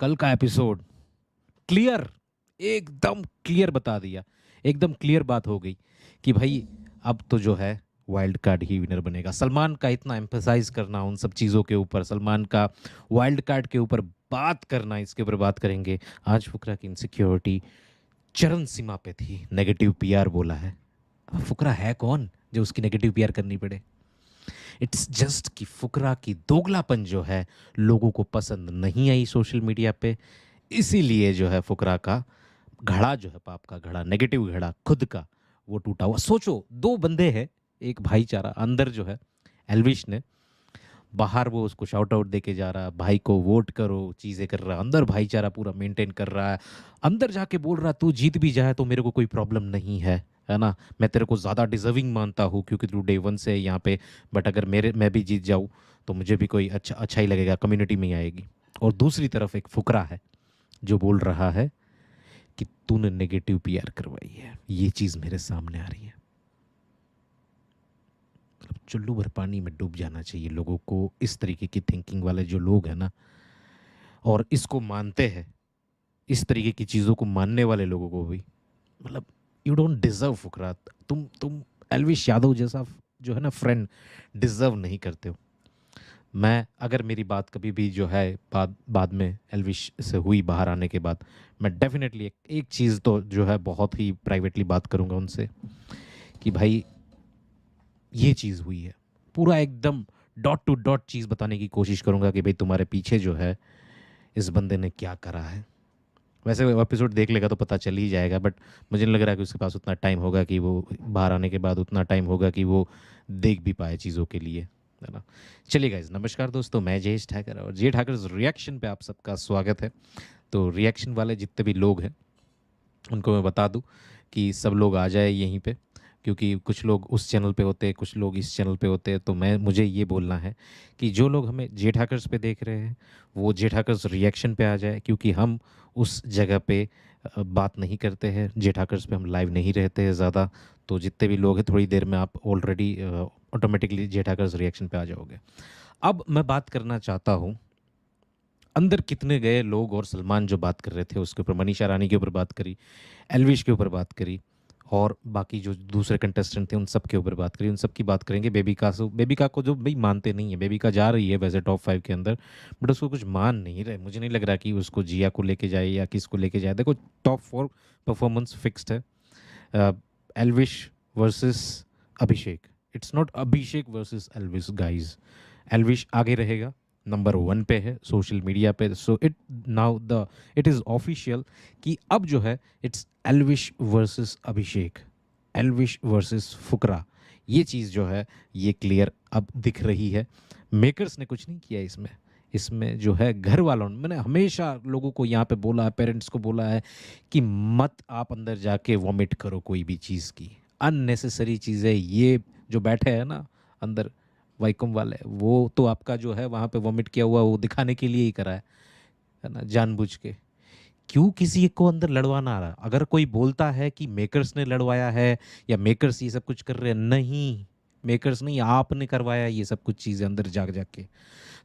कल का episode clear एकदम क्लियर बता दिया एकदम क्लियर बात हो गई कि भाई अब तो जो है वाइल्ड कार्ड ही विनर बनेगा सलमान का इतना एम्फेसाइज करना उन सब चीज़ों के ऊपर सलमान का वाइल्ड कार्ड के ऊपर बात करना इसके ऊपर बात करेंगे आज फुकरा की इनसिक्योरिटी चरण सीमा पे थी नेगेटिव पीआर बोला है फुकरा है कौन जो उसकी नेगेटिव पीआर करनी पड़े इट्स जस्ट कि फुकरा की दोगलापन जो है लोगों को पसंद नहीं आई सोशल मीडिया पे इसीलिए जो है फुकरा का घड़ा जो है पाप का घड़ा नेगेटिव घड़ा खुद का वो टूटा हुआ सोचो दो बंदे हैं एक भाईचारा अंदर जो है एलविश ने बाहर वो उसको शाउट आउट दे के जा रहा भाई को वोट करो चीज़ें कर रहा अंदर भाईचारा पूरा मेंटेन कर रहा है अंदर जाके बोल रहा तू जीत भी जाए तो मेरे को कोई प्रॉब्लम नहीं है है ना मैं तेरे को ज़्यादा डिजर्विंग मानता हूँ क्योंकि तू डे वन से है यहाँ पे बट अगर मेरे मैं भी जीत जाऊँ तो मुझे भी कोई अच्छा अच्छा ही लगेगा कम्युनिटी में ही आएगी और दूसरी तरफ एक फुकरा है जो बोल रहा है कि तूने नेगेटिव पी करवाई है ये चीज़ मेरे सामने आ रही है मतलब चुल्लू भर पानी में डूब जाना चाहिए लोगों को इस तरीके की थिंकिंग वाले जो लोग हैं ना और इसको मानते हैं इस तरीके की चीज़ों को मानने वाले लोगों को भी मतलब यू डोंट डिज़र्व फुकरा तुम तुम एलविश यादव जैसा जो है ना फ्रेंड डिज़र्व नहीं करते हो मैं अगर मेरी बात कभी भी जो है बाद बाद में एलविश से हुई बाहर आने के बाद मैं डेफिनेटली एक, एक चीज़ तो जो है बहुत ही प्राइवेटली बात करूँगा उनसे कि भाई ये चीज़ हुई है पूरा एकदम डॉट टू डॉट चीज़ बताने की कोशिश करूँगा कि भाई तुम्हारे पीछे जो है इस बंदे ने क्या करा है वैसे वो एपिसोड देख लेगा तो पता चल ही जाएगा बट मुझे नहीं लग रहा है कि उसके पास उतना टाइम होगा कि वो बाहर आने के बाद उतना टाइम होगा कि वो देख भी पाए चीज़ों के लिए है ना चलिए गाइज नमस्कार दोस्तों मैं जयेश ठाकर और जय ठाकर रिएक्शन पे आप सबका स्वागत है तो रिएक्शन वाले जितने भी लोग हैं उनको मैं बता दूँ कि सब लोग आ जाए यहीं पर क्योंकि कुछ लोग उस चैनल पे होते हैं कुछ लोग इस चैनल पे होते हैं तो मैं मुझे ये बोलना है कि जो लोग हमें जेठाकर्स पे देख रहे हैं वो जेठाकर्स रिएक्शन पे आ जाए क्योंकि हम उस जगह पे बात नहीं करते हैं जेठाकर्स पे हम लाइव नहीं रहते हैं ज़्यादा तो जितने भी लोग हैं थोड़ी देर में आप ऑलरेडी ऑटोमेटिकली जेठाकर्स रिएक्शन पर आ जाओगे अब मैं बात करना चाहता हूँ अंदर कितने गए लोग और सलमान जो बात कर रहे थे उसके ऊपर मनीषा रानी के ऊपर बात करी एलविश के ऊपर बात करी और बाकी जो दूसरे कंटेस्टेंट थे उन सब के ऊपर बात करी उन सब की बात करेंगे बेबी का बेबी का को जो भाई मानते नहीं है बेबी का जा रही है वैसे टॉप फाइव के अंदर बट उसको कुछ मान नहीं रहे मुझे नहीं लग रहा कि उसको जिया को लेके जाए या किस को लेके जाए देखो टॉप फोर परफॉर्मेंस फिक्सड है Elvish versus Abhishek it's not Abhishek versus Elvish guys Elvish आगे रहेगा नंबर वन पे है सोशल मीडिया पे so it now the it is official कि अब जो है it's Elvish versus Abhishek Elvish versus Fukra ये चीज़ जो है ये क्लियर अब दिख रही है मेकर्स ने कुछ नहीं किया इसमें इसमें जो है घर वालों ने मैंने हमेशा लोगों को यहाँ पे बोला है पेरेंट्स को बोला है कि मत आप अंदर जाके वॉमिट करो कोई भी चीज़ की अननेसेसरी चीज़ें ये जो बैठे हैं ना अंदर वाइकम वाले वो तो आपका जो है वहाँ पे वॉमिट किया हुआ वो दिखाने के लिए ही करा है है ना जानबूझ के क्यों किसी को अंदर लड़वाना आ रहा अगर कोई बोलता है कि मेकर्स ने लड़वाया है या मेकर्स ये सब कुछ कर रहे हैं नहीं मेकर्स नहीं आपने करवाया ये सब कुछ चीज़ें अंदर जाग जाग के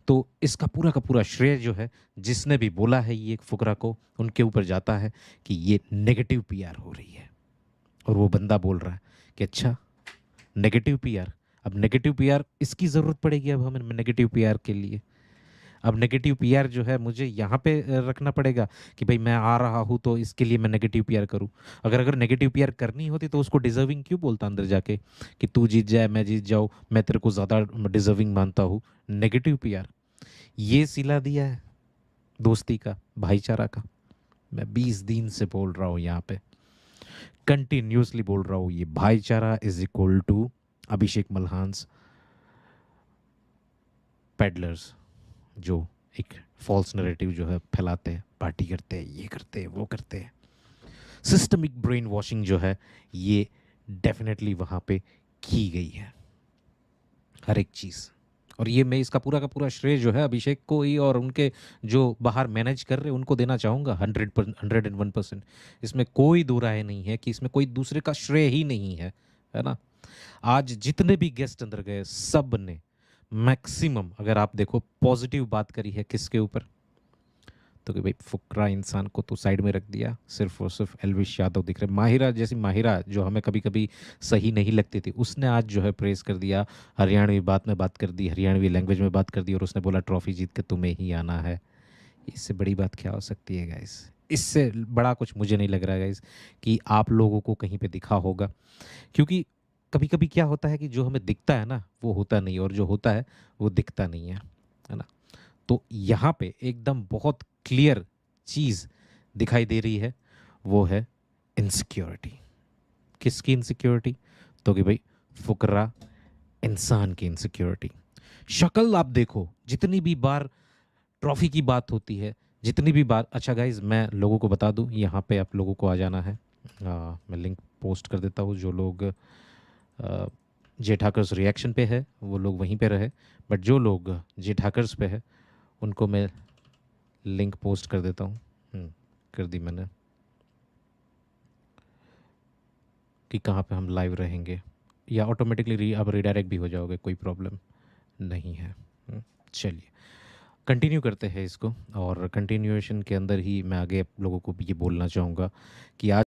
तो इसका पूरा का पूरा श्रेय जो है जिसने भी बोला है ये फुकरा को उनके ऊपर जाता है कि ये नेगेटिव पीआर हो रही है और वो बंदा बोल रहा है कि अच्छा नेगेटिव पीआर अब नेगेटिव पीआर इसकी ज़रूरत पड़ेगी अब हमें नेगेटिव पीआर के लिए अब नेगेटिव पीआर जो है मुझे यहाँ पे रखना पड़ेगा कि भाई मैं आ रहा हूँ तो इसके लिए मैं नेगेटिव पीआर करूँ अगर अगर नेगेटिव पीआर करनी होती तो उसको डिजर्विंग क्यों बोलता अंदर जाके कि तू जीत जाए मैं जीत जाऊँ मैं तेरे को ज़्यादा डिजर्विंग मानता हूँ नेगेटिव आर ये सिला दिया है दोस्ती का भाईचारा का मैं बीस दिन से बोल रहा हूँ यहाँ पर कंटिन्यूसली बोल रहा हूँ ये भाईचारा is equal to Abhishek Malhans peddlers जो एक फॉल्स नरेटिव जो है फैलाते हैं पार्टी करते हैं ये करते हैं वो करते हैं सिस्टमिक ब्रेन वॉशिंग जो है ये डेफिनेटली वहाँ पे की गई है हर एक चीज़ और ये मैं इसका पूरा का पूरा श्रेय जो है अभिषेक को ही और उनके जो बाहर मैनेज कर रहे उनको देना चाहूँगा हंड्रेड पर हंड्रेड एंड वन परसेंट इसमें कोई दो राय नहीं है कि इसमें कोई दूसरे का श्रेय ही नहीं है है ना आज जितने भी गेस्ट अंदर गए सब ने मैक्सिमम अगर आप देखो पॉजिटिव बात करी है किसके ऊपर तो कि भाई फुकरा इंसान को तो साइड में रख दिया सिर्फ और सिर्फ एलविश यादव दिख रहे माहिरा जैसी माहिरा जो हमें कभी कभी सही नहीं लगती थी उसने आज जो है प्रेस कर दिया हरियाणवी बात में बात कर दी हरियाणवी लैंग्वेज में बात कर दी और उसने बोला ट्रॉफी जीत के तुम्हें ही आना है इससे बड़ी बात क्या हो सकती है गाइस इससे बड़ा कुछ मुझे नहीं लग रहा है गाइस कि आप लोगों को कहीं पर दिखा होगा क्योंकि कभी कभी क्या होता है कि जो हमें दिखता है ना वो होता नहीं और जो होता है वो दिखता नहीं है है ना तो यहाँ पे एकदम बहुत क्लियर चीज़ दिखाई दे रही है वो है इनसिक्योरिटी किसकी इनसिक्योरिटी तो कि भाई फुकरा इंसान की इनसिक्योरिटी शक्ल आप देखो जितनी भी बार ट्रॉफी की बात होती है जितनी भी बार अच्छा गाइज मैं लोगों को बता दूँ यहाँ पे आप लोगों को आ जाना है आ, मैं लिंक पोस्ट कर देता हूँ जो लोग जे ठाकर्स रिएक्शन पे है वो लोग वहीं पे रहे बट जो लोग जे ठाकर्स पे है उनको मैं लिंक पोस्ट कर देता हूँ हम्म, कर दी मैंने कि कहाँ पे हम लाइव रहेंगे या ऑटोमेटिकली री आप रिडायरेक्ट भी हो जाओगे कोई प्रॉब्लम नहीं है हम्म, चलिए कंटिन्यू करते हैं इसको और कंटिन्यूएशन के अंदर ही मैं आगे आप लोगों को भी ये बोलना चाहूँगा कि आज